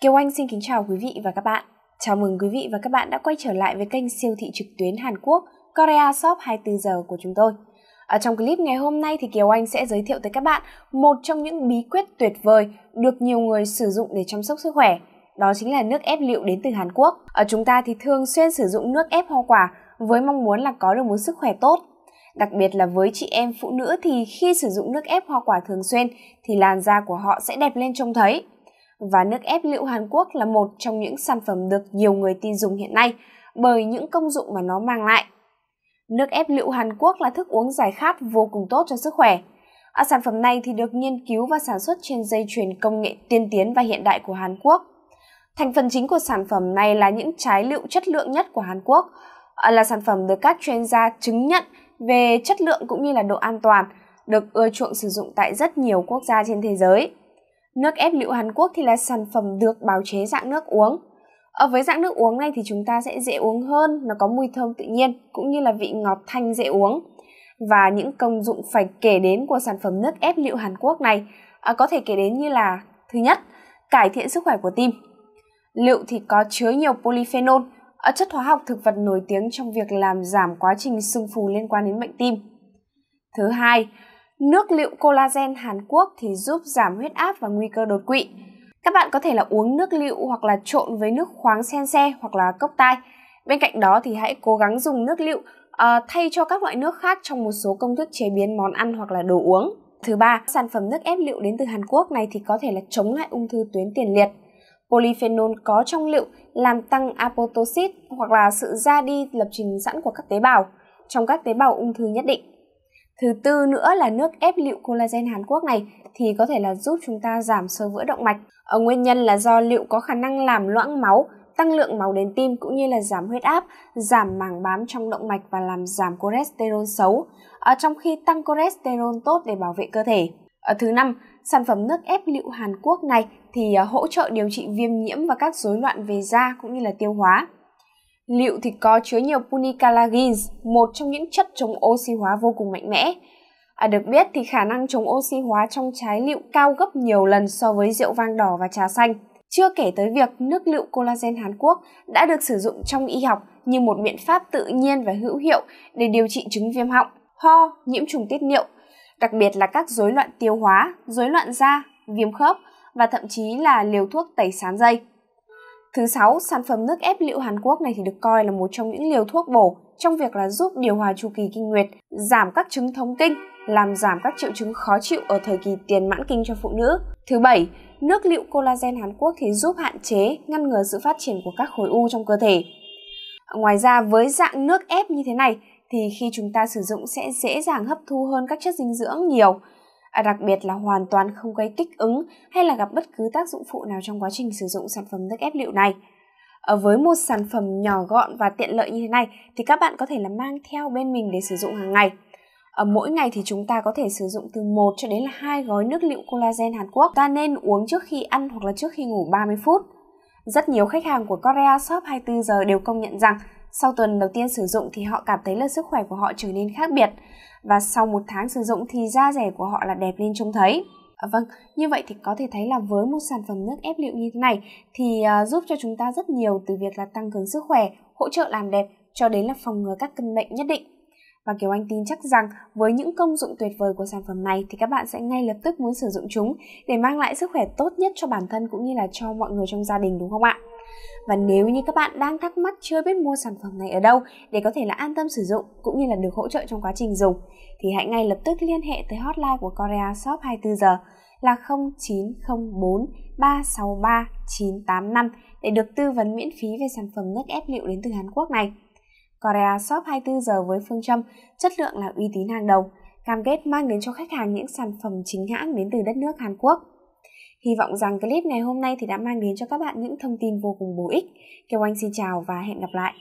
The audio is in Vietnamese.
Kiều Anh xin kính chào quý vị và các bạn. Chào mừng quý vị và các bạn đã quay trở lại với kênh siêu thị trực tuyến Hàn Quốc Korea Shop 24 giờ của chúng tôi. Ở trong clip ngày hôm nay thì Kiều Anh sẽ giới thiệu tới các bạn một trong những bí quyết tuyệt vời được nhiều người sử dụng để chăm sóc sức khỏe. Đó chính là nước ép liệu đến từ Hàn Quốc. Ở chúng ta thì thường xuyên sử dụng nước ép hoa quả với mong muốn là có được một sức khỏe tốt. Đặc biệt là với chị em phụ nữ thì khi sử dụng nước ép hoa quả thường xuyên thì làn da của họ sẽ đẹp lên trông thấy và nước ép liệu Hàn Quốc là một trong những sản phẩm được nhiều người tin dùng hiện nay bởi những công dụng mà nó mang lại. Nước ép liệu Hàn Quốc là thức uống giải khát vô cùng tốt cho sức khỏe. À, sản phẩm này thì được nghiên cứu và sản xuất trên dây chuyền công nghệ tiên tiến và hiện đại của Hàn Quốc. Thành phần chính của sản phẩm này là những trái liệu chất lượng nhất của Hàn Quốc, à, là sản phẩm được các chuyên gia chứng nhận về chất lượng cũng như là độ an toàn, được ưa chuộng sử dụng tại rất nhiều quốc gia trên thế giới. Nước ép lựu Hàn Quốc thì là sản phẩm được bào chế dạng nước uống. Ở ờ, với dạng nước uống này thì chúng ta sẽ dễ uống hơn, nó có mùi thơm tự nhiên cũng như là vị ngọt thanh dễ uống. Và những công dụng phải kể đến của sản phẩm nước ép lựu Hàn Quốc này à, có thể kể đến như là thứ nhất, cải thiện sức khỏe của tim. Lựu thì có chứa nhiều polyphenol, ờ, chất hóa học thực vật nổi tiếng trong việc làm giảm quá trình sưng phù liên quan đến bệnh tim. Thứ hai, Nước liệu collagen Hàn Quốc thì giúp giảm huyết áp và nguy cơ đột quỵ. Các bạn có thể là uống nước liệu hoặc là trộn với nước khoáng sen xe hoặc là cốc tai. Bên cạnh đó thì hãy cố gắng dùng nước liệu uh, thay cho các loại nước khác trong một số công thức chế biến món ăn hoặc là đồ uống. Thứ ba, sản phẩm nước ép liệu đến từ Hàn Quốc này thì có thể là chống lại ung thư tuyến tiền liệt. Polyphenol có trong liệu làm tăng apoptosis hoặc là sự ra đi lập trình sẵn của các tế bào trong các tế bào ung thư nhất định. Thứ tư nữa là nước ép liệu collagen Hàn Quốc này thì có thể là giúp chúng ta giảm sơ vữa động mạch. Ở nguyên nhân là do liệu có khả năng làm loãng máu, tăng lượng máu đến tim cũng như là giảm huyết áp, giảm màng bám trong động mạch và làm giảm cholesterol xấu, ở trong khi tăng cholesterol tốt để bảo vệ cơ thể. Ở thứ năm, sản phẩm nước ép liệu Hàn Quốc này thì à, hỗ trợ điều trị viêm nhiễm và các rối loạn về da cũng như là tiêu hóa. Liệu thì có chứa nhiều punicalagins, một trong những chất chống oxy hóa vô cùng mạnh mẽ. À, được biết thì khả năng chống oxy hóa trong trái liệu cao gấp nhiều lần so với rượu vang đỏ và trà xanh. Chưa kể tới việc nước liệu collagen Hàn Quốc đã được sử dụng trong y học như một biện pháp tự nhiên và hữu hiệu để điều trị chứng viêm họng, ho, nhiễm trùng tiết niệu, đặc biệt là các rối loạn tiêu hóa, rối loạn da, viêm khớp và thậm chí là liều thuốc tẩy sán dây. Thứ sáu, sản phẩm nước ép liệu Hàn Quốc này thì được coi là một trong những liều thuốc bổ trong việc là giúp điều hòa chu kỳ kinh nguyệt, giảm các chứng thống kinh, làm giảm các triệu chứng khó chịu ở thời kỳ tiền mãn kinh cho phụ nữ. Thứ bảy, nước liệu collagen Hàn Quốc thì giúp hạn chế, ngăn ngừa sự phát triển của các khối u trong cơ thể. Ngoài ra với dạng nước ép như thế này thì khi chúng ta sử dụng sẽ dễ dàng hấp thu hơn các chất dinh dưỡng nhiều, à, đặc biệt là hoàn toàn không gây kích ứng hay là gặp bất cứ tác dụng phụ nào trong quá trình sử dụng sản phẩm nước ép liệu này. À, với một sản phẩm nhỏ gọn và tiện lợi như thế này thì các bạn có thể là mang theo bên mình để sử dụng hàng ngày. À, mỗi ngày thì chúng ta có thể sử dụng từ 1 cho đến là 2 gói nước liệu collagen Hàn Quốc. Ta nên uống trước khi ăn hoặc là trước khi ngủ 30 phút. Rất nhiều khách hàng của Korea Shop 24 giờ đều công nhận rằng sau tuần đầu tiên sử dụng thì họ cảm thấy là sức khỏe của họ trở nên khác biệt và sau một tháng sử dụng thì da rẻ của họ là đẹp lên trông thấy. À, vâng, như vậy thì có thể thấy là với một sản phẩm nước ép liệu như thế này thì à, giúp cho chúng ta rất nhiều từ việc là tăng cường sức khỏe, hỗ trợ làm đẹp cho đến là phòng ngừa các căn bệnh nhất định. Và Kiều Anh tin chắc rằng với những công dụng tuyệt vời của sản phẩm này thì các bạn sẽ ngay lập tức muốn sử dụng chúng để mang lại sức khỏe tốt nhất cho bản thân cũng như là cho mọi người trong gia đình đúng không ạ? Và nếu như các bạn đang thắc mắc chưa biết mua sản phẩm này ở đâu để có thể là an tâm sử dụng cũng như là được hỗ trợ trong quá trình dùng thì hãy ngay lập tức liên hệ tới hotline của Korea Shop 24 giờ là 0904 363 985 để được tư vấn miễn phí về sản phẩm nước ép liệu đến từ Hàn Quốc này. Korea Shop 24 giờ với phương châm chất lượng là uy tín hàng đầu, cam kết mang đến cho khách hàng những sản phẩm chính hãng đến từ đất nước Hàn Quốc. Hy vọng rằng clip ngày hôm nay thì đã mang đến cho các bạn những thông tin vô cùng bổ ích. Kiều Anh xin chào và hẹn gặp lại.